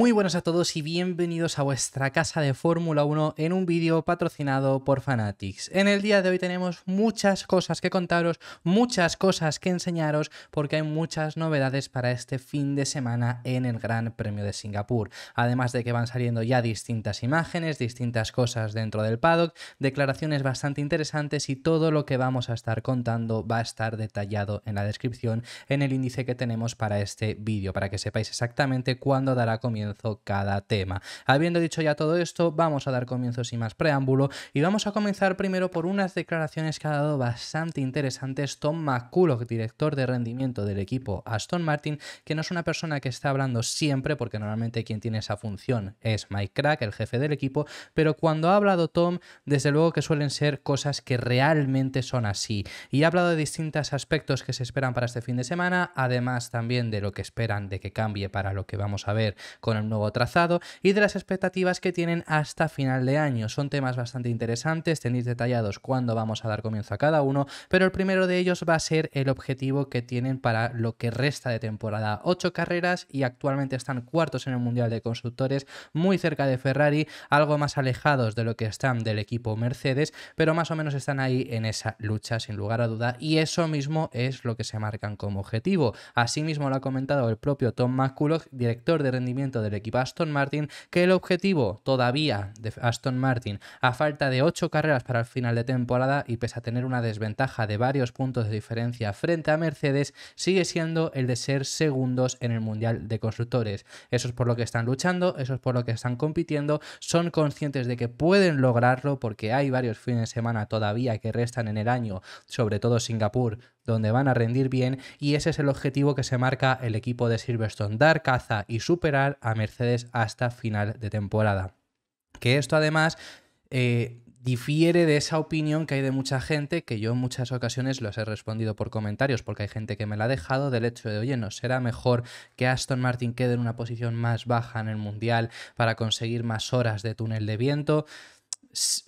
Muy buenas a todos y bienvenidos a vuestra casa de Fórmula 1 en un vídeo patrocinado por Fanatics. En el día de hoy tenemos muchas cosas que contaros, muchas cosas que enseñaros, porque hay muchas novedades para este fin de semana en el Gran Premio de Singapur. Además de que van saliendo ya distintas imágenes, distintas cosas dentro del paddock, declaraciones bastante interesantes y todo lo que vamos a estar contando va a estar detallado en la descripción en el índice que tenemos para este vídeo, para que sepáis exactamente cuándo dará comienzo cada tema. Habiendo dicho ya todo esto, vamos a dar comienzo sin más preámbulo y vamos a comenzar primero por unas declaraciones que ha dado bastante interesantes Tom McCulloch, director de rendimiento del equipo Aston Martin, que no es una persona que está hablando siempre, porque normalmente quien tiene esa función es Mike Crack, el jefe del equipo, pero cuando ha hablado Tom, desde luego que suelen ser cosas que realmente son así. Y ha hablado de distintos aspectos que se esperan para este fin de semana, además también de lo que esperan de que cambie para lo que vamos a ver con el un nuevo trazado y de las expectativas que tienen hasta final de año. Son temas bastante interesantes, tenéis detallados cuándo vamos a dar comienzo a cada uno, pero el primero de ellos va a ser el objetivo que tienen para lo que resta de temporada. Ocho carreras y actualmente están cuartos en el Mundial de Constructores, muy cerca de Ferrari, algo más alejados de lo que están del equipo Mercedes, pero más o menos están ahí en esa lucha sin lugar a duda y eso mismo es lo que se marcan como objetivo. Asimismo lo ha comentado el propio Tom McCulloch, director de rendimiento de el equipo Aston Martin, que el objetivo todavía de Aston Martin, a falta de ocho carreras para el final de temporada y pese a tener una desventaja de varios puntos de diferencia frente a Mercedes, sigue siendo el de ser segundos en el Mundial de Constructores. Eso es por lo que están luchando, eso es por lo que están compitiendo, son conscientes de que pueden lograrlo porque hay varios fines de semana todavía que restan en el año, sobre todo Singapur, donde van a rendir bien y ese es el objetivo que se marca el equipo de Silverstone, dar caza y superar a Mercedes hasta final de temporada. Que esto además... Eh, difiere de esa opinión que hay de mucha gente, que yo en muchas ocasiones los he respondido por comentarios, porque hay gente que me la ha dejado, del hecho de, oye, ¿no será mejor que Aston Martin quede en una posición más baja en el Mundial para conseguir más horas de túnel de viento?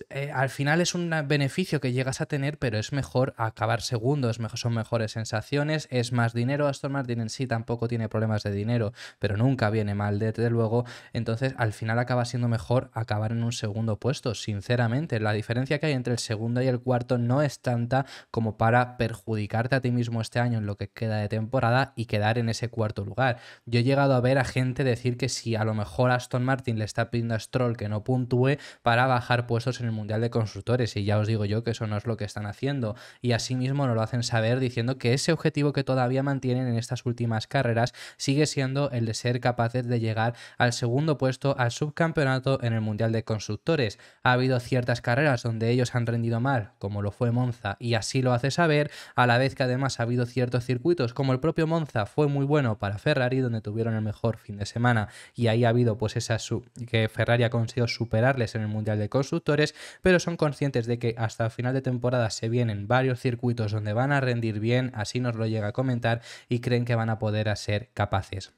Eh, al final es un beneficio que llegas a tener, pero es mejor acabar segundo, mejor, son mejores sensaciones, es más dinero. Aston Martin en sí tampoco tiene problemas de dinero, pero nunca viene mal, desde luego. Entonces, al final acaba siendo mejor acabar en un segundo puesto, sinceramente. La diferencia que hay entre el segundo y el cuarto no es tanta como para perjudicarte a ti mismo este año en lo que queda de temporada y quedar en ese cuarto lugar. Yo he llegado a ver a gente decir que si a lo mejor Aston Martin le está pidiendo a Stroll que no puntúe para bajar puestos en el Mundial de Constructores y ya os digo yo que eso no es lo que están haciendo y asimismo nos lo hacen saber diciendo que ese objetivo que todavía mantienen en estas últimas carreras sigue siendo el de ser capaces de llegar al segundo puesto al subcampeonato en el Mundial de Constructores. Ha habido ciertas carreras donde ellos han rendido mal, como lo fue Monza y así lo hace saber, a la vez que además ha habido ciertos circuitos como el propio Monza fue muy bueno para Ferrari donde tuvieron el mejor fin de semana y ahí ha habido pues esa sub que Ferrari ha conseguido superarles en el Mundial de Constructores pero son conscientes de que hasta final de temporada se vienen varios circuitos donde van a rendir bien, así nos lo llega a comentar, y creen que van a poder ser capaces.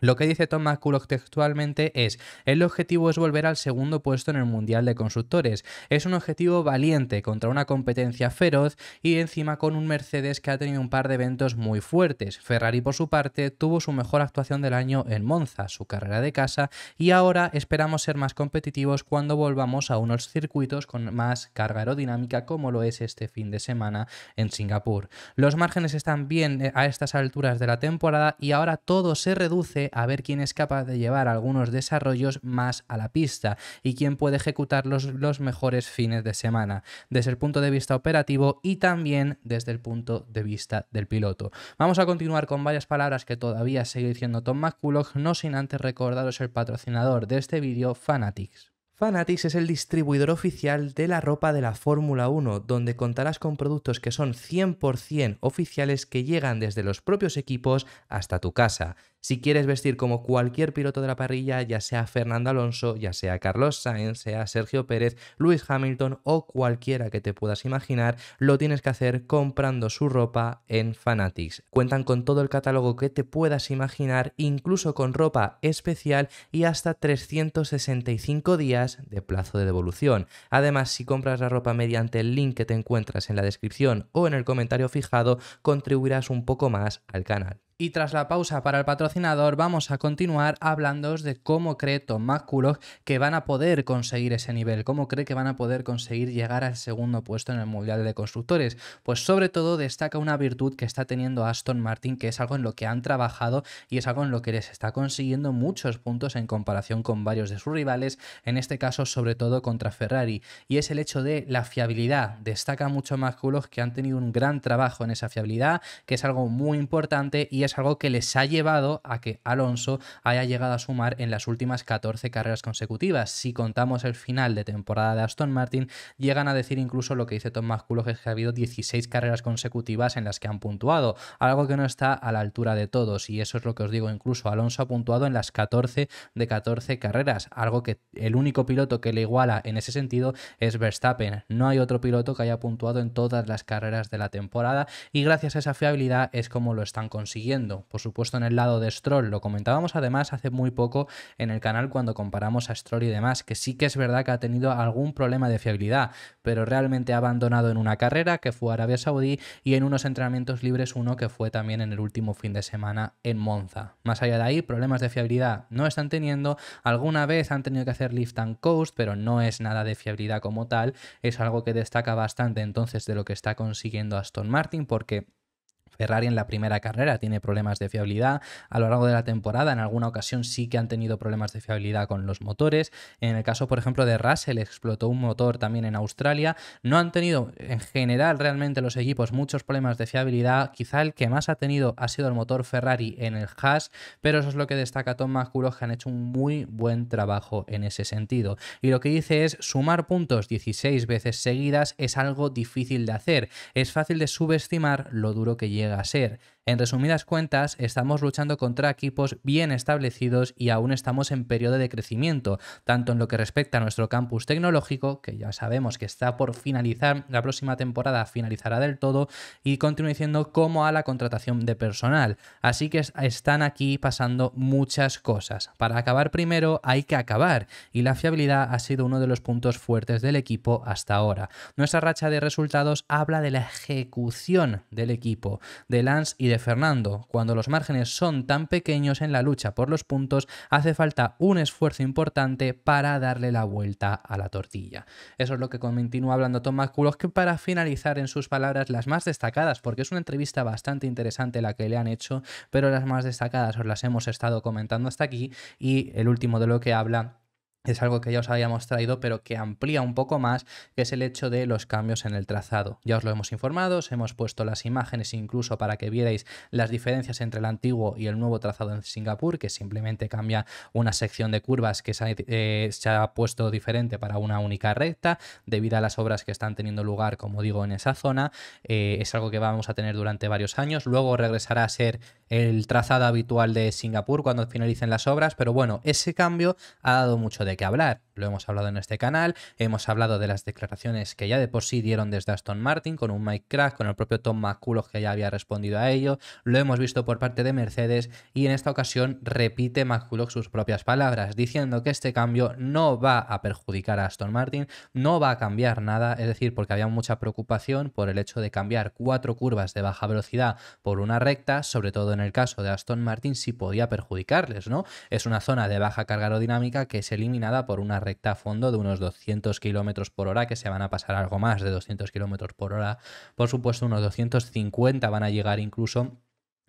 Lo que dice Thomas McCulloch textualmente es, el objetivo es volver al segundo puesto en el Mundial de Constructores. Es un objetivo valiente contra una competencia feroz y encima con un Mercedes que ha tenido un par de eventos muy fuertes. Ferrari por su parte tuvo su mejor actuación del año en Monza, su carrera de casa, y ahora esperamos ser más competitivos cuando volvamos a unos circuitos con más carga aerodinámica como lo es este fin de semana en Singapur. Los márgenes están bien eh, a estas alturas de la temporada y ahora todo se reduce a ver quién es capaz de llevar algunos desarrollos más a la pista y quién puede ejecutar los, los mejores fines de semana, desde el punto de vista operativo y también desde el punto de vista del piloto. Vamos a continuar con varias palabras que todavía sigue diciendo Tom McCulloch, no sin antes recordaros el patrocinador de este vídeo, Fanatics. Fanatics es el distribuidor oficial de la ropa de la Fórmula 1, donde contarás con productos que son 100% oficiales que llegan desde los propios equipos hasta tu casa. Si quieres vestir como cualquier piloto de la parrilla, ya sea Fernando Alonso, ya sea Carlos Sainz, sea Sergio Pérez, Luis Hamilton o cualquiera que te puedas imaginar, lo tienes que hacer comprando su ropa en Fanatics. Cuentan con todo el catálogo que te puedas imaginar, incluso con ropa especial y hasta 365 días de plazo de devolución. Además, si compras la ropa mediante el link que te encuentras en la descripción o en el comentario fijado, contribuirás un poco más al canal. Y tras la pausa para el patrocinador, vamos a continuar hablándoos de cómo cree Tomás Kulos que van a poder conseguir ese nivel, cómo cree que van a poder conseguir llegar al segundo puesto en el Mundial de Constructores. Pues sobre todo destaca una virtud que está teniendo Aston Martin, que es algo en lo que han trabajado y es algo en lo que les está consiguiendo muchos puntos en comparación con varios de sus rivales, en este caso sobre todo contra Ferrari, y es el hecho de la fiabilidad. Destaca mucho más que han tenido un gran trabajo en esa fiabilidad, que es algo muy importante y es es algo que les ha llevado a que Alonso haya llegado a sumar en las últimas 14 carreras consecutivas. Si contamos el final de temporada de Aston Martin, llegan a decir incluso lo que dice Tom Masculo, es que ha habido 16 carreras consecutivas en las que han puntuado, algo que no está a la altura de todos. Y eso es lo que os digo, incluso Alonso ha puntuado en las 14 de 14 carreras, algo que el único piloto que le iguala en ese sentido es Verstappen. No hay otro piloto que haya puntuado en todas las carreras de la temporada y gracias a esa fiabilidad es como lo están consiguiendo por supuesto en el lado de Stroll. Lo comentábamos además hace muy poco en el canal cuando comparamos a Stroll y demás, que sí que es verdad que ha tenido algún problema de fiabilidad, pero realmente ha abandonado en una carrera que fue Arabia Saudí y en unos entrenamientos libres uno que fue también en el último fin de semana en Monza. Más allá de ahí, problemas de fiabilidad no están teniendo, alguna vez han tenido que hacer lift and coast, pero no es nada de fiabilidad como tal, es algo que destaca bastante entonces de lo que está consiguiendo Aston Martin porque Ferrari en la primera carrera tiene problemas de fiabilidad. A lo largo de la temporada, en alguna ocasión sí que han tenido problemas de fiabilidad con los motores. En el caso, por ejemplo, de Russell, explotó un motor también en Australia. No han tenido en general realmente los equipos muchos problemas de fiabilidad. Quizá el que más ha tenido ha sido el motor Ferrari en el Haas, pero eso es lo que destaca Tom McCulloch, que han hecho un muy buen trabajo en ese sentido. Y lo que dice es sumar puntos 16 veces seguidas es algo difícil de hacer. Es fácil de subestimar lo duro que llega llega a ser. En resumidas cuentas, estamos luchando contra equipos bien establecidos y aún estamos en periodo de crecimiento, tanto en lo que respecta a nuestro campus tecnológico, que ya sabemos que está por finalizar, la próxima temporada finalizará del todo, y continuando como a la contratación de personal. Así que están aquí pasando muchas cosas. Para acabar primero hay que acabar, y la fiabilidad ha sido uno de los puntos fuertes del equipo hasta ahora. Nuestra racha de resultados habla de la ejecución del equipo, de Lance y Fernando. Cuando los márgenes son tan pequeños en la lucha por los puntos, hace falta un esfuerzo importante para darle la vuelta a la tortilla. Eso es lo que continúa hablando Tomás que para finalizar en sus palabras las más destacadas, porque es una entrevista bastante interesante la que le han hecho, pero las más destacadas os las hemos estado comentando hasta aquí y el último de lo que habla es algo que ya os habíamos traído, pero que amplía un poco más, que es el hecho de los cambios en el trazado. Ya os lo hemos informado, os hemos puesto las imágenes incluso para que vierais las diferencias entre el antiguo y el nuevo trazado en Singapur, que simplemente cambia una sección de curvas que se ha, eh, puesto diferente para una única recta, debido a las obras que están teniendo lugar, como digo, en esa zona. Eh, es algo que vamos a tener durante varios años. Luego regresará a ser el trazado habitual de Singapur cuando finalicen las obras, pero bueno, ese cambio ha dado mucho de de hablar. Lo hemos hablado en este canal, hemos hablado de las declaraciones que ya de por sí dieron desde Aston Martin con un Mike Crack, con el propio Tom McCullough que ya había respondido a ello, lo hemos visto por parte de Mercedes y en esta ocasión repite McCullough sus propias palabras diciendo que este cambio no va a perjudicar a Aston Martin, no va a cambiar nada, es decir, porque había mucha preocupación por el hecho de cambiar cuatro curvas de baja velocidad por una recta, sobre todo en el caso de Aston Martin, si podía perjudicarles, ¿no? Es una zona de baja carga aerodinámica que se elimina nada por una recta a fondo de unos 200 km por hora, que se van a pasar algo más de 200 km por hora. Por supuesto, unos 250 van a llegar incluso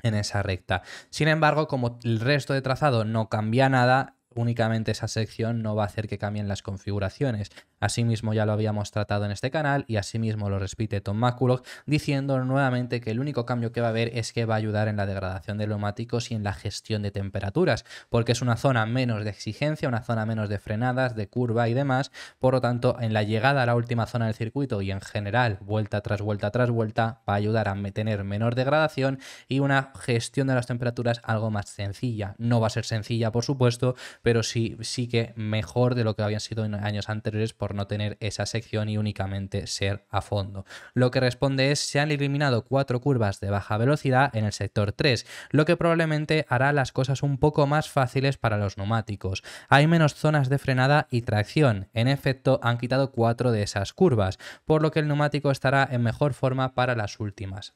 en esa recta. Sin embargo, como el resto de trazado no cambia nada, únicamente esa sección no va a hacer que cambien las configuraciones. Asimismo ya lo habíamos tratado en este canal y asimismo lo repite Tom Maculog diciendo nuevamente que el único cambio que va a haber es que va a ayudar en la degradación de neumáticos y en la gestión de temperaturas, porque es una zona menos de exigencia, una zona menos de frenadas, de curva y demás, por lo tanto en la llegada a la última zona del circuito y en general vuelta tras vuelta tras vuelta va a ayudar a tener menor degradación y una gestión de las temperaturas algo más sencilla. No va a ser sencilla por supuesto, pero sí, sí que mejor de lo que habían sido en años anteriores por no tener esa sección y únicamente ser a fondo. Lo que responde es, se han eliminado cuatro curvas de baja velocidad en el sector 3, lo que probablemente hará las cosas un poco más fáciles para los neumáticos. Hay menos zonas de frenada y tracción. En efecto, han quitado cuatro de esas curvas, por lo que el neumático estará en mejor forma para las últimas.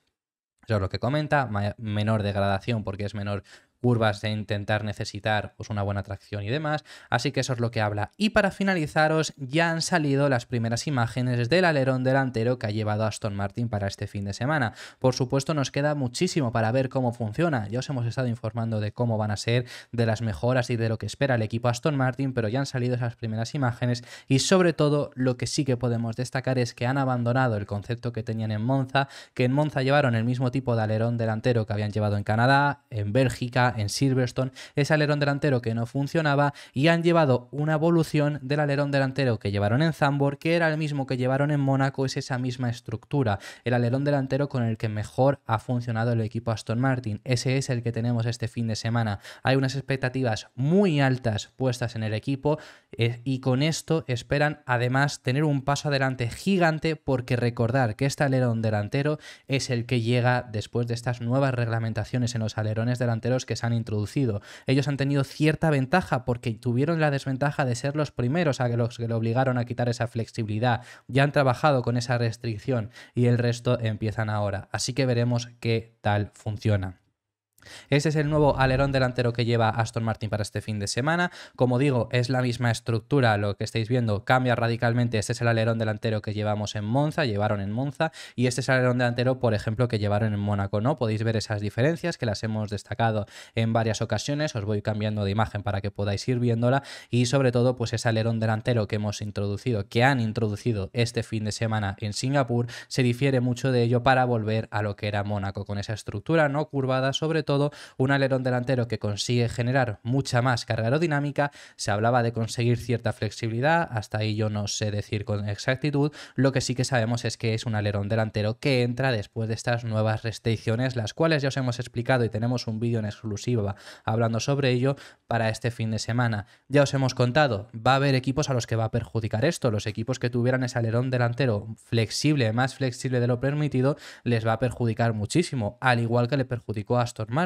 Eso es lo que comenta, menor degradación porque es menor curvas de intentar necesitar pues, una buena tracción y demás. Así que eso es lo que habla. Y para finalizaros, ya han salido las primeras imágenes del alerón delantero que ha llevado Aston Martin para este fin de semana. Por supuesto, nos queda muchísimo para ver cómo funciona. Ya os hemos estado informando de cómo van a ser, de las mejoras y de lo que espera el equipo Aston Martin, pero ya han salido esas primeras imágenes y sobre todo lo que sí que podemos destacar es que han abandonado el concepto que tenían en Monza, que en Monza llevaron el mismo tipo de alerón delantero que habían llevado en Canadá, en Bélgica, en Silverstone, ese alerón delantero que no funcionaba y han llevado una evolución del alerón delantero que llevaron en Zambor, que era el mismo que llevaron en Mónaco, es esa misma estructura, el alerón delantero con el que mejor ha funcionado el equipo Aston Martin, ese es el que tenemos este fin de semana. Hay unas expectativas muy altas puestas en el equipo eh, y con esto esperan además tener un paso adelante gigante porque recordar que este alerón delantero es el que llega después de estas nuevas reglamentaciones en los alerones delanteros que se han introducido. Ellos han tenido cierta ventaja porque tuvieron la desventaja de ser los primeros a los que le obligaron a quitar esa flexibilidad. Ya han trabajado con esa restricción y el resto empiezan ahora. Así que veremos qué tal funciona. Ese es el nuevo alerón delantero que lleva Aston Martin para este fin de semana. Como digo, es la misma estructura, lo que estáis viendo cambia radicalmente. Este es el alerón delantero que llevamos en Monza, llevaron en Monza, y este es el alerón delantero, por ejemplo, que llevaron en Mónaco, ¿no? Podéis ver esas diferencias que las hemos destacado en varias ocasiones. Os voy cambiando de imagen para que podáis ir viéndola y sobre todo, pues ese alerón delantero que hemos introducido, que han introducido este fin de semana en Singapur, se difiere mucho de ello para volver a lo que era Mónaco, con esa estructura no curvada, sobre todo un alerón delantero que consigue generar mucha más carga aerodinámica, se hablaba de conseguir cierta flexibilidad, hasta ahí yo no sé decir con exactitud, lo que sí que sabemos es que es un alerón delantero que entra después de estas nuevas restricciones, las cuales ya os hemos explicado y tenemos un vídeo en exclusiva hablando sobre ello para este fin de semana. Ya os hemos contado, va a haber equipos a los que va a perjudicar esto, los equipos que tuvieran ese alerón delantero flexible, más flexible de lo permitido, les va a perjudicar muchísimo, al igual que le perjudicó a Aston Martin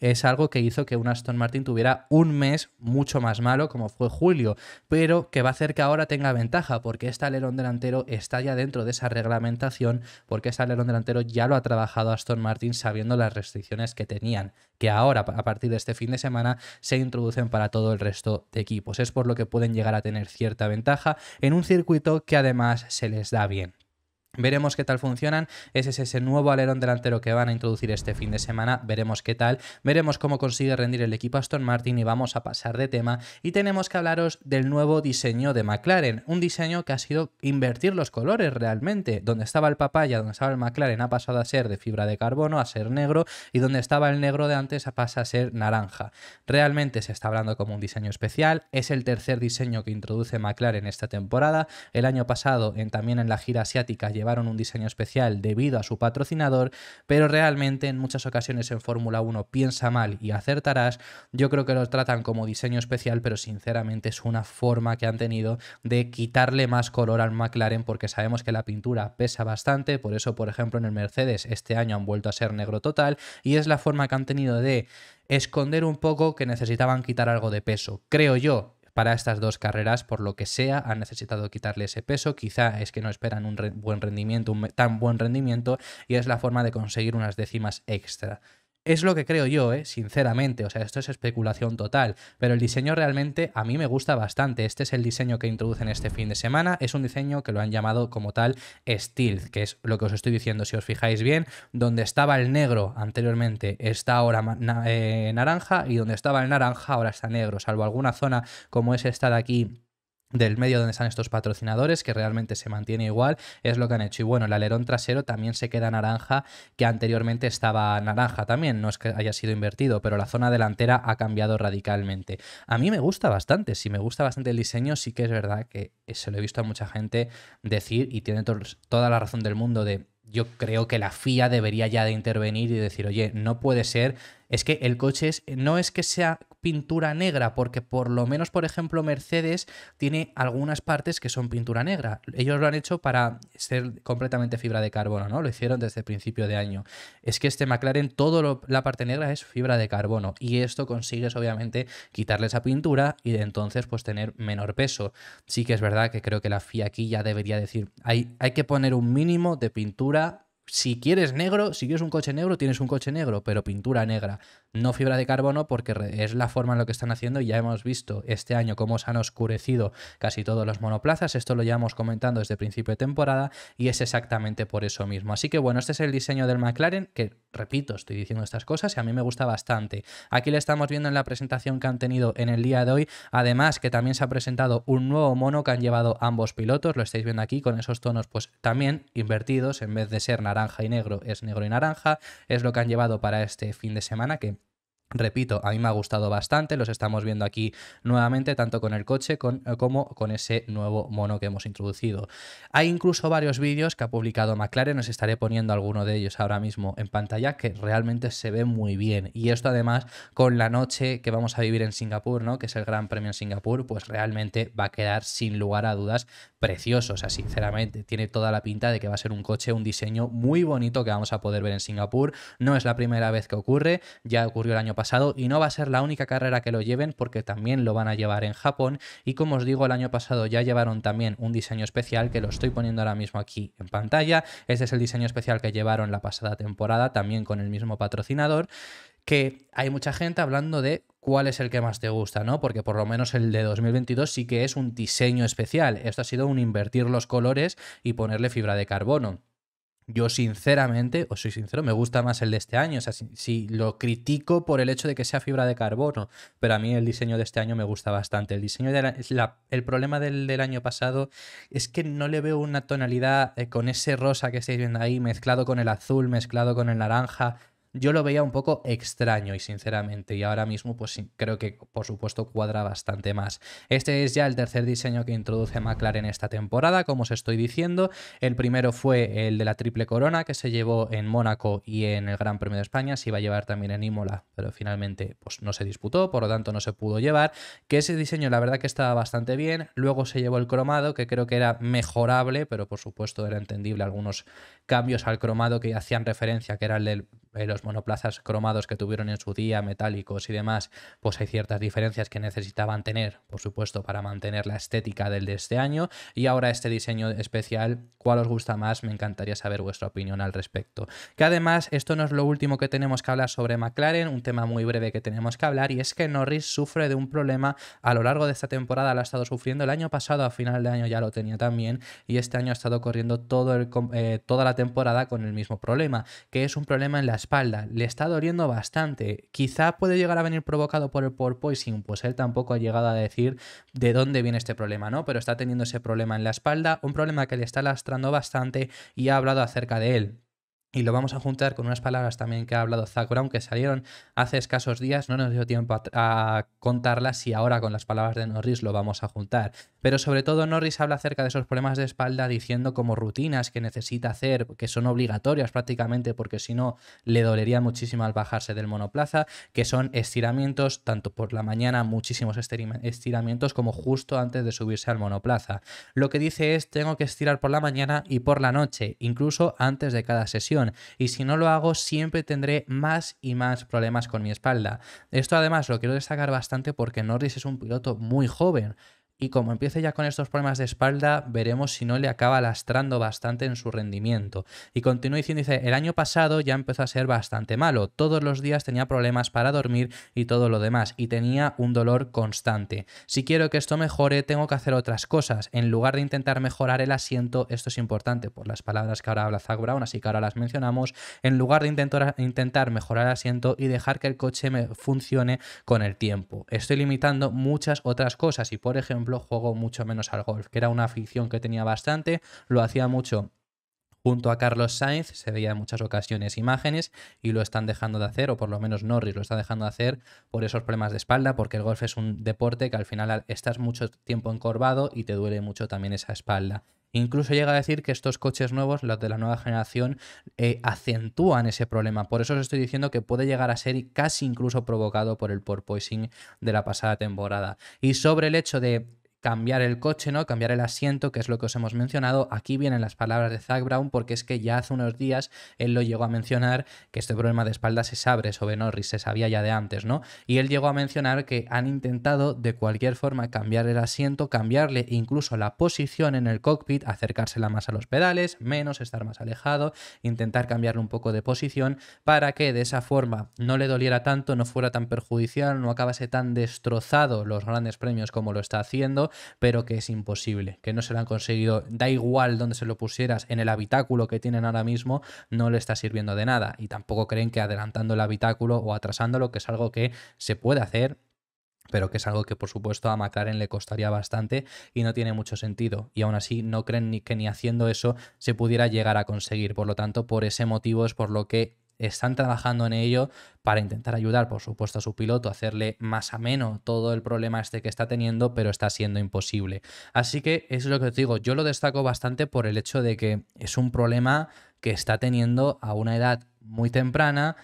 es algo que hizo que un Aston Martin tuviera un mes mucho más malo, como fue julio, pero que va a hacer que ahora tenga ventaja, porque este alerón delantero está ya dentro de esa reglamentación, porque este alerón delantero ya lo ha trabajado Aston Martin sabiendo las restricciones que tenían, que ahora, a partir de este fin de semana, se introducen para todo el resto de equipos. Es por lo que pueden llegar a tener cierta ventaja en un circuito que además se les da bien. Veremos qué tal funcionan. Ese es ese nuevo alerón delantero que van a introducir este fin de semana. Veremos qué tal. Veremos cómo consigue rendir el equipo Aston Martin y vamos a pasar de tema. Y tenemos que hablaros del nuevo diseño de McLaren. Un diseño que ha sido invertir los colores realmente. Donde estaba el papaya, donde estaba el McLaren ha pasado a ser de fibra de carbono, a ser negro. Y donde estaba el negro de antes pasa a ser naranja. Realmente se está hablando como un diseño especial. Es el tercer diseño que introduce McLaren esta temporada. El año pasado también en la gira asiática llevaron un diseño especial debido a su patrocinador, pero realmente en muchas ocasiones en Fórmula 1 piensa mal y acertarás, yo creo que los tratan como diseño especial, pero sinceramente es una forma que han tenido de quitarle más color al McLaren porque sabemos que la pintura pesa bastante, por eso por ejemplo en el Mercedes este año han vuelto a ser negro total y es la forma que han tenido de esconder un poco que necesitaban quitar algo de peso. Creo yo para estas dos carreras, por lo que sea, han necesitado quitarle ese peso, quizá es que no esperan un buen rendimiento, un tan buen rendimiento, y es la forma de conseguir unas décimas extra. Es lo que creo yo, ¿eh? sinceramente, o sea, esto es especulación total, pero el diseño realmente a mí me gusta bastante. Este es el diseño que introducen este fin de semana, es un diseño que lo han llamado como tal Steel, que es lo que os estoy diciendo, si os fijáis bien, donde estaba el negro anteriormente está ahora eh, naranja y donde estaba el naranja ahora está negro, salvo alguna zona como es esta de aquí del medio donde están estos patrocinadores, que realmente se mantiene igual, es lo que han hecho. Y bueno, el alerón trasero también se queda naranja, que anteriormente estaba naranja también, no es que haya sido invertido, pero la zona delantera ha cambiado radicalmente. A mí me gusta bastante, si me gusta bastante el diseño, sí que es verdad que se lo he visto a mucha gente decir, y tiene toda la razón del mundo de yo creo que la FIA debería ya de intervenir y decir, oye, no puede ser, es que el coche es, no es que sea pintura negra, porque por lo menos, por ejemplo, Mercedes tiene algunas partes que son pintura negra. Ellos lo han hecho para ser completamente fibra de carbono, ¿no? Lo hicieron desde el principio de año. Es que este McLaren, toda la parte negra es fibra de carbono y esto consigues, obviamente, quitarle esa pintura y de entonces, pues, tener menor peso. Sí que es verdad que creo que la FIA aquí ya debería decir, hay, hay que poner un mínimo de pintura si quieres negro, si quieres un coche negro, tienes un coche negro, pero pintura negra, no fibra de carbono, porque es la forma en la que están haciendo y ya hemos visto este año cómo se han oscurecido casi todos los monoplazas, esto lo llevamos comentando desde principio de temporada y es exactamente por eso mismo. Así que bueno, este es el diseño del McLaren, que repito, estoy diciendo estas cosas y a mí me gusta bastante. Aquí le estamos viendo en la presentación que han tenido en el día de hoy, además que también se ha presentado un nuevo mono que han llevado ambos pilotos, lo estáis viendo aquí con esos tonos pues también invertidos en vez de ser nada naranja y negro es negro y naranja. Es lo que han llevado para este fin de semana que Repito, a mí me ha gustado bastante, los estamos viendo aquí nuevamente, tanto con el coche eh, como con ese nuevo mono que hemos introducido. Hay incluso varios vídeos que ha publicado McLaren, os estaré poniendo alguno de ellos ahora mismo en pantalla, que realmente se ve muy bien. Y esto además con la noche que vamos a vivir en Singapur, ¿no? que es el Gran Premio en Singapur, pues realmente va a quedar sin lugar a dudas precioso. O sea, sinceramente, tiene toda la pinta de que va a ser un coche, un diseño muy bonito que vamos a poder ver en Singapur. No es la primera vez que ocurre, ya ocurrió el año pasado y no va a ser la única carrera que lo lleven porque también lo van a llevar en Japón y como os digo el año pasado ya llevaron también un diseño especial que lo estoy poniendo ahora mismo aquí en pantalla. Este es el diseño especial que llevaron la pasada temporada también con el mismo patrocinador que hay mucha gente hablando de cuál es el que más te gusta, ¿no? Porque por lo menos el de 2022 sí que es un diseño especial. Esto ha sido un invertir los colores y ponerle fibra de carbono. Yo sinceramente, os soy sincero, me gusta más el de este año. O sea, si, lo critico por el hecho de que sea fibra de carbono, pero a mí el diseño de este año me gusta bastante. El diseño de el problema del, del, año pasado es que no le veo una tonalidad eh, con ese rosa que estáis viendo ahí, mezclado con el azul, mezclado con el naranja yo lo veía un poco extraño y sinceramente, y ahora mismo pues creo que por supuesto cuadra bastante más. Este es ya el tercer diseño que introduce McLaren esta temporada, como os estoy diciendo. El primero fue el de la triple corona que se llevó en Mónaco y en el Gran Premio de España, se iba a llevar también en Imola, pero finalmente pues no se disputó, por lo tanto no se pudo llevar, que ese diseño la verdad que estaba bastante bien, luego se llevó el cromado que creo que era mejorable, pero por supuesto era entendible algunos cambios al cromado que hacían referencia, que era el del eh, los monoplazas cromados que tuvieron en su día, metálicos y demás, pues hay ciertas diferencias que necesitaban tener, por supuesto, para mantener la estética del de este año. Y ahora este diseño especial, ¿cuál os gusta más? Me encantaría saber vuestra opinión al respecto. Que además, esto no es lo último que tenemos que hablar sobre McLaren, un tema muy breve que tenemos que hablar, y es que Norris sufre de un problema a lo largo de esta temporada, lo ha estado sufriendo el año pasado, a final de año ya lo tenía también, y este año ha estado corriendo todo el, eh, toda la temporada con el mismo problema, que es un problema en las espalda, le está doliendo bastante. Quizá puede llegar a venir provocado por el poison, pues él tampoco ha llegado a decir de dónde viene este problema, ¿no? Pero está teniendo ese problema en la espalda, un problema que le está lastrando bastante y ha hablado acerca de él. Y lo vamos a juntar con unas palabras también que ha hablado Zach aunque salieron hace escasos días. No nos dio tiempo a, contarlas y ahora con las palabras de Norris lo vamos a juntar. Pero sobre todo Norris habla acerca de esos problemas de espalda diciendo como rutinas que necesita hacer, que son obligatorias prácticamente porque si no le dolería muchísimo al bajarse del monoplaza, que son estiramientos, tanto por la mañana muchísimos estiramientos como justo antes de subirse al monoplaza. Lo que dice es tengo que estirar por la mañana y por la noche, incluso antes de cada sesión y si no lo hago siempre tendré más y más problemas con mi espalda. Esto además lo quiero destacar bastante porque Norris es un piloto muy joven. Y como empiece ya con estos problemas de espalda, veremos si no le acaba lastrando bastante en su rendimiento. Y continúa diciendo, dice, el año pasado ya empezó a ser bastante malo. Todos los días tenía problemas para dormir y todo lo demás. Y tenía un dolor constante. Si quiero que esto mejore, tengo que hacer otras cosas. En lugar de intentar mejorar el asiento, esto es importante por las palabras que ahora habla Zach Brown, así que ahora las mencionamos. En lugar de intentar, intentar mejorar el asiento y dejar que el coche me funcione con el tiempo. Estoy limitando muchas otras cosas y, por ejemplo, juego mucho menos al golf, que era una afición que tenía bastante, lo hacía mucho junto a Carlos Sainz, se veía en muchas ocasiones imágenes y lo están dejando de hacer, o por lo menos Norris lo está dejando de hacer por esos problemas de espalda, porque el golf es un deporte que al final estás mucho tiempo encorvado y te duele mucho también esa espalda. Incluso llega a decir que estos coches nuevos, los de la nueva generación, eh, acentúan ese problema. Por eso os estoy diciendo que puede llegar a ser casi incluso provocado por el porpoising de la pasada temporada. Y sobre el hecho de cambiar el coche, ¿no? Cambiar el asiento, que es lo que os hemos mencionado. Aquí vienen las palabras de Zach Brown porque es que ya hace unos días él lo llegó a mencionar que este problema de espalda se sabe sobre Norris, se sabía ya de antes, ¿no? Y él llegó a mencionar que han intentado de cualquier forma cambiar el asiento, cambiarle incluso la posición en el cockpit, acercársela más a los pedales, menos, estar más alejado, intentar cambiarle un poco de posición para que de esa forma no le doliera tanto, no fuera tan perjudicial, no acabase tan destrozado los grandes premios como lo está haciendo pero que es imposible, que no se lo han conseguido. Da igual donde se lo pusieras, en el habitáculo que tienen ahora mismo, no le está sirviendo de nada. Y tampoco creen que adelantando el habitáculo o atrasándolo, que es algo que se puede hacer, pero que es algo que por supuesto a McLaren le costaría bastante y no tiene mucho sentido. Y aún así no creen ni que ni haciendo eso se pudiera llegar a conseguir. Por lo tanto, por ese motivo es por lo que están trabajando en ello para intentar ayudar, por supuesto, a su piloto, a hacerle más ameno todo el problema este que está teniendo, pero está siendo imposible. Así que es lo que os digo, yo lo destaco bastante por el hecho de que es un problema que está teniendo a una edad muy temprana,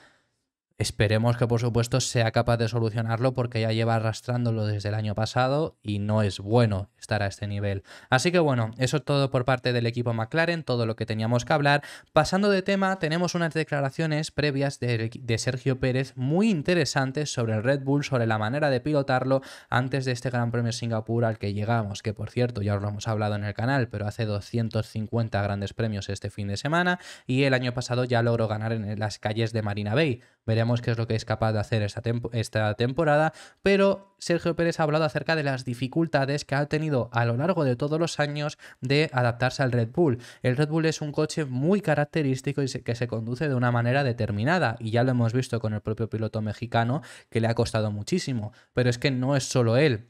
Esperemos que, por supuesto, sea capaz de solucionarlo porque ya lleva arrastrándolo desde el año pasado y no es bueno estar a este nivel. Así que bueno, eso es todo por parte del equipo McLaren, todo lo que teníamos que hablar. Pasando de tema, tenemos unas declaraciones previas de, Sergio Pérez muy interesantes sobre el Red Bull, sobre la manera de pilotarlo antes de este Gran Premio Singapur al que llegamos, que por cierto ya os lo hemos hablado en el canal, pero hace 250 grandes premios este fin de semana y el año pasado ya logró ganar en las calles de Marina Bay. Veremos que es lo que es capaz de hacer esta, esta temporada, pero Sergio Pérez ha hablado acerca de las dificultades que ha tenido a lo largo de todos los años de adaptarse al Red Bull. El Red Bull es un coche muy característico y que se conduce de una manera determinada, y ya lo hemos visto con el propio piloto mexicano, que le ha costado muchísimo, pero es que no es solo él.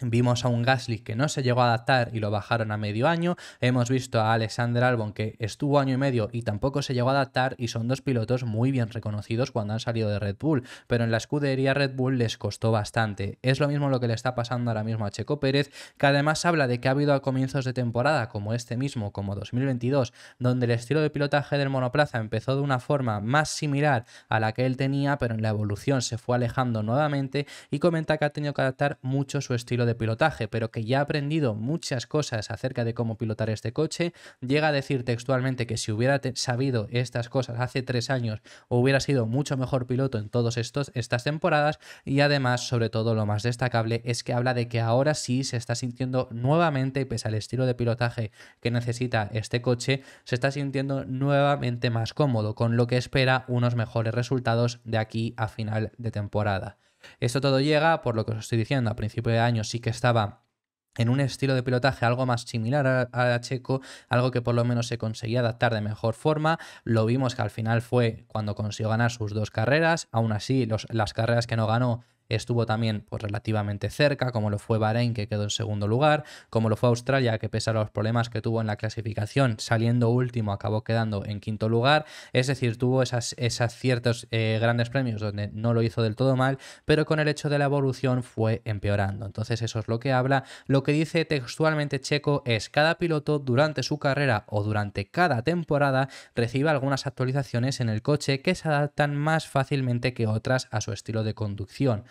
Vimos a un Gasly que no se llegó a adaptar y lo bajaron a medio año. Hemos visto a Alexander Albon que estuvo año y medio y tampoco se llegó a adaptar y son dos pilotos muy bien reconocidos cuando han salido de Red Bull. Pero en la escudería Red Bull les costó bastante. Es lo mismo lo que le está pasando ahora mismo a Checo Pérez, que además habla de que ha habido a comienzos de temporada como este mismo, como 2022, donde el estilo de pilotaje del monoplaza empezó de una forma más similar a la que él tenía, pero en la evolución se fue alejando nuevamente y comenta que ha tenido que adaptar mucho su estilo de de pilotaje, pero que ya ha aprendido muchas cosas acerca de cómo pilotar este coche, llega a decir textualmente que si hubiera sabido estas cosas hace tres años, hubiera sido mucho mejor piloto en todas estas temporadas y además, sobre todo, lo más destacable es que habla de que ahora sí se está sintiendo nuevamente, pese al estilo de pilotaje que necesita este coche, se está sintiendo nuevamente más cómodo, con lo que espera unos mejores resultados de aquí a final de temporada. Esto todo llega, por lo que os estoy diciendo, a principio de año sí que estaba en un estilo de pilotaje algo más similar a, Checo, algo que por lo menos se conseguía adaptar de mejor forma. Lo vimos que al final fue cuando consiguió ganar sus dos carreras, aún así las carreras que no ganó estuvo también pues, relativamente cerca, como lo fue Bahrein, que quedó en segundo lugar, como lo fue Australia, que pese a los problemas que tuvo en la clasificación, saliendo último, acabó quedando en quinto lugar. Es decir, tuvo esas, esas ciertos eh, grandes premios donde no lo hizo del todo mal, pero con el hecho de la evolución fue empeorando. Entonces eso es lo que habla. Lo que dice textualmente Checo es cada piloto durante su carrera o durante cada temporada recibe algunas actualizaciones en el coche que se adaptan más fácilmente que otras a su estilo de conducción.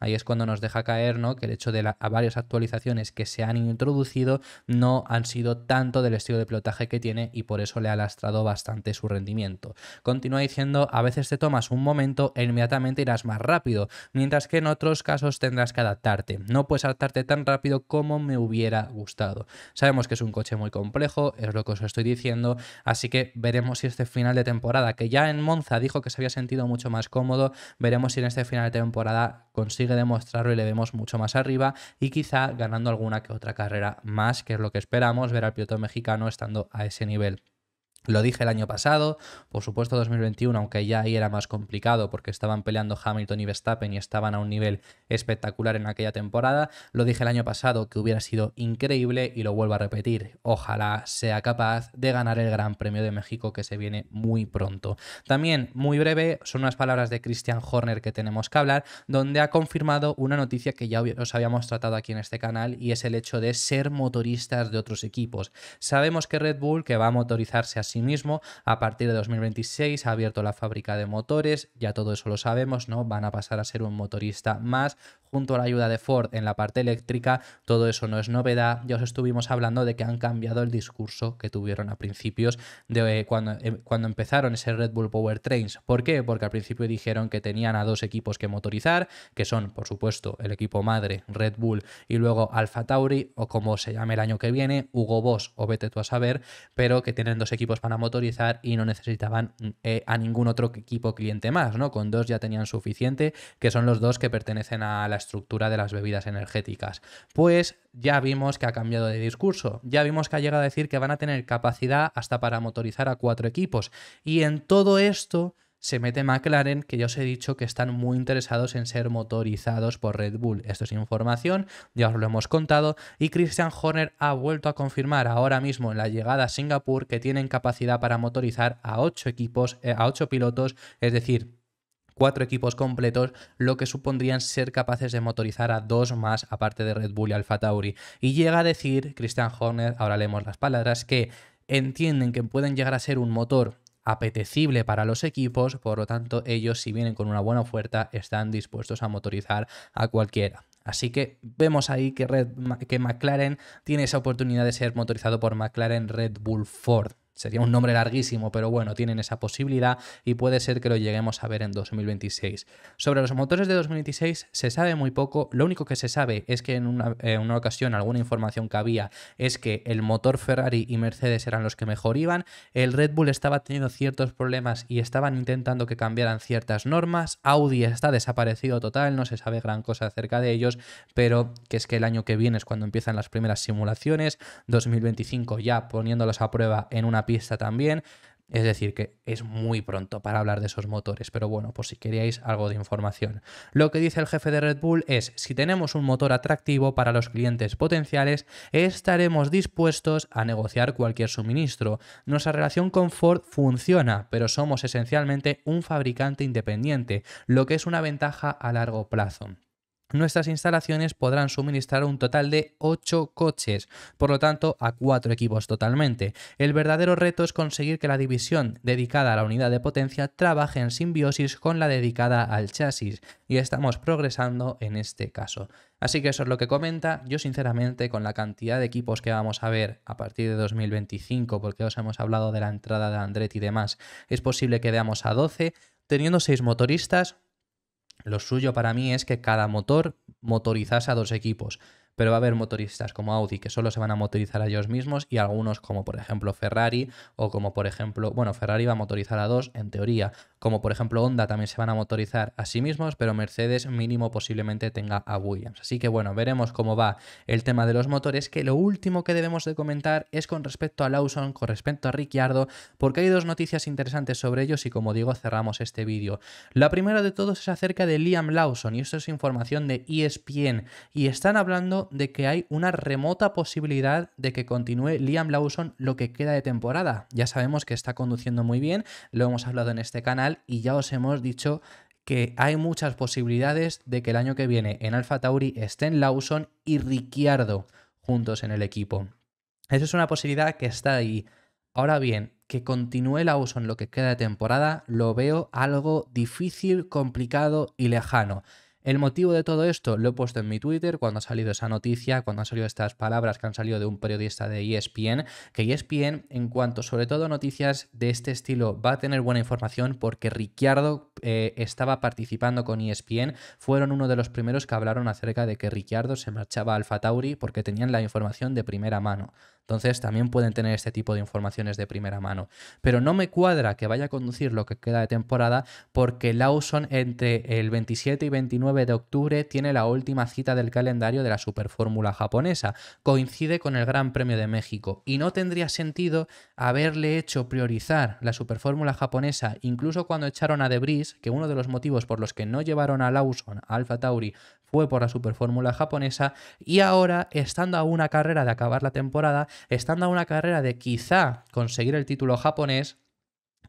ahí es cuando nos deja caer, ¿no? Que el hecho de varias actualizaciones que se han introducido no han sido tanto del estilo de pilotaje que tiene y por eso le ha lastrado bastante su rendimiento. Continúa diciendo, a veces te tomas un momento e inmediatamente irás más rápido, mientras que en otros casos tendrás que adaptarte. No puedes adaptarte tan rápido como me hubiera gustado. Sabemos que es un coche muy complejo, es lo que os estoy diciendo, así que veremos si este final de temporada, que ya en Monza dijo que se había sentido mucho más cómodo, veremos si en este final de temporada consigue demostrarlo y le vemos mucho más arriba y quizá ganando alguna que otra carrera más, que es lo que esperamos ver al piloto mexicano estando a ese nivel. Lo dije el año pasado, por supuesto 2021, aunque ya ahí era más complicado porque estaban peleando Hamilton y Verstappen y estaban a un nivel espectacular en aquella temporada. Lo dije el año pasado que hubiera sido increíble y lo vuelvo a repetir. Ojalá sea capaz de ganar el Gran Premio de México que se viene muy pronto. También, muy breve, son unas palabras de Christian Horner que tenemos que hablar, donde ha confirmado una noticia que ya os habíamos tratado aquí en este canal y es el hecho de ser motoristas de otros equipos. Sabemos que Red Bull, que va a motorizarse a Asimismo, a partir de 2026 ha abierto la fábrica de motores, ya todo eso lo sabemos, ¿no? Van a pasar a ser un motorista más, junto a la ayuda de Ford en la parte eléctrica, todo eso no es novedad. Ya os estuvimos hablando de que han cambiado el discurso que tuvieron a principios de eh, eh, cuando, empezaron ese Red Bull Power Trains, ¿Por qué? Porque al principio dijeron que tenían a dos equipos que motorizar, que son, por supuesto, el equipo madre, Red Bull, y luego Alfa Tauri, o como se llame el año que viene, Hugo Boss, o vete tú a saber, pero que tienen dos equipos para motorizar y no necesitaban eh, a ningún otro equipo cliente más, ¿no? Con dos ya tenían suficiente, que son los dos que pertenecen a la estructura de las bebidas energéticas. Pues ya vimos que ha cambiado de discurso, ya vimos que ha llegado a decir que van a tener capacidad hasta para motorizar a cuatro equipos. Y en todo esto se mete McLaren, que ya os he dicho que están muy interesados en ser motorizados por Red Bull. Esto es información, ya os lo hemos contado, y Christian Horner ha vuelto a confirmar ahora mismo en la llegada a Singapur que tienen capacidad para motorizar a ocho equipos, eh, a ocho pilotos, es decir, cuatro equipos completos, lo que supondrían ser capaces de motorizar a dos más aparte de Red Bull y Alfa Tauri. Y llega a decir Christian Horner, ahora leemos las palabras, que entienden que pueden llegar a ser un motor apetecible para los equipos, por lo tanto ellos si vienen con una buena oferta están dispuestos a motorizar a cualquiera. Así que vemos ahí que, que McLaren tiene esa oportunidad de ser motorizado por McLaren Red Bull Ford. Sería un nombre larguísimo, pero bueno, tienen esa posibilidad y puede ser que lo lleguemos a ver en 2026. Sobre los motores de 2026 se sabe muy poco, lo único que se sabe es que en una, ocasión alguna información que había es que el motor Ferrari y Mercedes eran los que mejor iban, el Red Bull estaba teniendo ciertos problemas y estaban intentando que cambiaran ciertas normas, Audi está desaparecido total, no se sabe gran cosa acerca de ellos, pero que es que el año que viene es cuando empiezan las primeras simulaciones, 2025 ya poniéndolos a prueba en una vista también. Es decir, que es muy pronto para hablar de esos motores, pero bueno, por si queríais algo de información. Lo que dice el jefe de Red Bull es, si tenemos un motor atractivo para los clientes potenciales, estaremos dispuestos a negociar cualquier suministro. Nuestra relación con Ford funciona, pero somos esencialmente un fabricante independiente, lo que es una ventaja a largo plazo nuestras instalaciones podrán suministrar un total de 8 coches, por lo tanto a 4 equipos totalmente. El verdadero reto es conseguir que la división dedicada a la unidad de potencia trabaje en simbiosis con la dedicada al chasis, y estamos progresando en este caso. Así que eso es lo que comenta. Yo sinceramente con la cantidad de equipos que vamos a ver a partir de 2025, porque os hemos hablado de la entrada de Andretti y demás, es posible que veamos a 12. Teniendo 6 motoristas, lo suyo para mí es que cada motor motorizase a dos equipos pero va a haber motoristas como Audi que solo se van a motorizar a ellos mismos y algunos como por ejemplo Ferrari o como por ejemplo, bueno, Ferrari va a motorizar a dos en teoría, como por ejemplo Honda también se van a motorizar a sí mismos, pero Mercedes mínimo posiblemente tenga a Williams. Así que bueno, veremos cómo va el tema de los motores, que lo último que debemos de comentar es con respecto a Lawson, con respecto a Ricciardo, porque hay dos noticias interesantes sobre ellos y como digo cerramos este vídeo. La primera de todos es acerca de Liam Lawson y esto es información de ESPN y están hablando de que hay una remota posibilidad de que continúe Liam Lawson lo que queda de temporada. Ya sabemos que está conduciendo muy bien, lo hemos hablado en este canal y ya os hemos dicho que hay muchas posibilidades de que el año que viene en alfa Tauri estén Lawson y Ricciardo juntos en el equipo. Esa es una posibilidad que está ahí. Ahora bien, que continúe Lawson lo que queda de temporada, lo veo algo difícil, complicado y lejano. El motivo de todo esto lo he puesto en mi Twitter cuando ha salido esa noticia, cuando han salido estas palabras que han salido de un periodista de ESPN, que ESPN en cuanto sobre todo noticias de este estilo va a tener buena información porque Ricciardo eh, estaba participando con ESPN, fueron uno de los primeros que hablaron acerca de que Ricciardo se marchaba a Alfa porque tenían la información de primera mano. Entonces también pueden tener este tipo de informaciones de primera mano. Pero no me cuadra que vaya a conducir lo que queda de temporada porque Lawson entre el 27 y 29 de octubre tiene la última cita del calendario de la Superfórmula japonesa. Coincide con el Gran Premio de México y no tendría sentido haberle hecho priorizar la Superfórmula japonesa incluso cuando echaron a Debris, que uno de los motivos por los que no llevaron a Lawson a Alpha Tauri fue por la Superfórmula japonesa y ahora, estando a una carrera de acabar la temporada, estando a una carrera de quizá conseguir el título japonés,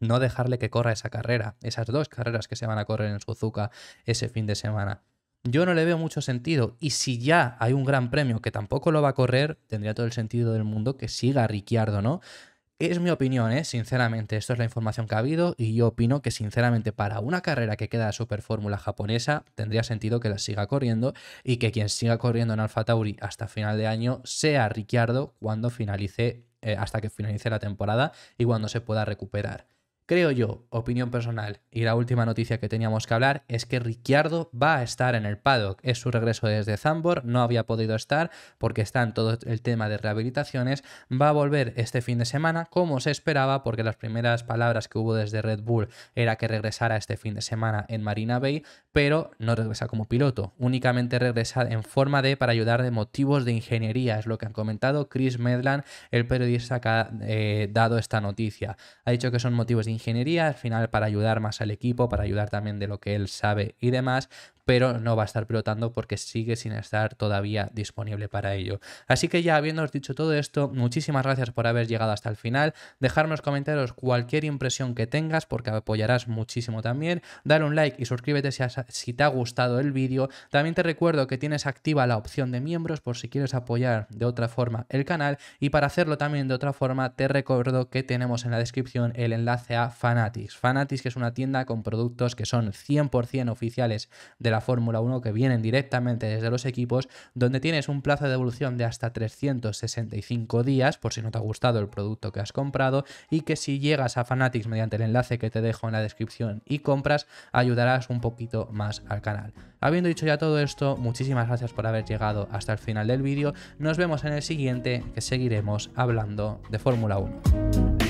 no dejarle que corra esa carrera, esas dos carreras que se van a correr en Suzuka ese fin de semana. Yo no le veo mucho sentido y si ya hay un gran premio que tampoco lo va a correr, tendría todo el sentido del mundo que siga Ricciardo, ¿no? es mi opinión, ¿eh? sinceramente, esto es la información que ha habido y yo opino que sinceramente para una carrera que queda de Super Fórmula japonesa tendría sentido que la siga corriendo y que quien siga corriendo en Alfa Tauri hasta final de año sea Ricciardo cuando finalice eh, hasta que finalice la temporada y cuando se pueda recuperar. Creo yo, opinión personal, y la última noticia que teníamos que hablar es que Ricciardo va a estar en el paddock. Es su regreso desde Zambor, no había podido estar porque está en todo el tema de rehabilitaciones. Va a volver este fin de semana, como se esperaba, porque las primeras palabras que hubo desde Red Bull era que regresara este fin de semana en Marina Bay, pero no regresa como piloto, únicamente regresa en forma de para ayudar de motivos de ingeniería, es lo que han comentado Chris Medland, el periodista que ha eh, dado esta noticia. Ha dicho que son motivos de ingeniería ingeniería, al final para ayudar más al equipo, para ayudar también de lo que él sabe y demás, pero no va a estar pilotando porque sigue sin estar todavía disponible para ello. Así que ya habiéndoos dicho todo esto, muchísimas gracias por haber llegado hasta el final, dejarme en los comentarios cualquier impresión que tengas porque apoyarás muchísimo también, dale un like y suscríbete si, te ha gustado el vídeo, también te recuerdo que tienes activa la opción de miembros por si quieres apoyar de otra forma el canal y para hacerlo también de otra forma te recuerdo que tenemos en la descripción el enlace a Fanatics, Fanatics que es una tienda con productos que son 100% oficiales de la Fórmula 1 que vienen directamente desde los equipos, donde tienes un plazo de devolución de hasta 365 días, por si no te ha gustado el producto que has comprado, y que si llegas a Fanatics mediante el enlace que te dejo en la descripción y compras, ayudarás un poquito más al canal. Habiendo dicho ya todo esto, muchísimas gracias por haber llegado hasta el final del vídeo, nos vemos en el siguiente que seguiremos hablando de Fórmula 1.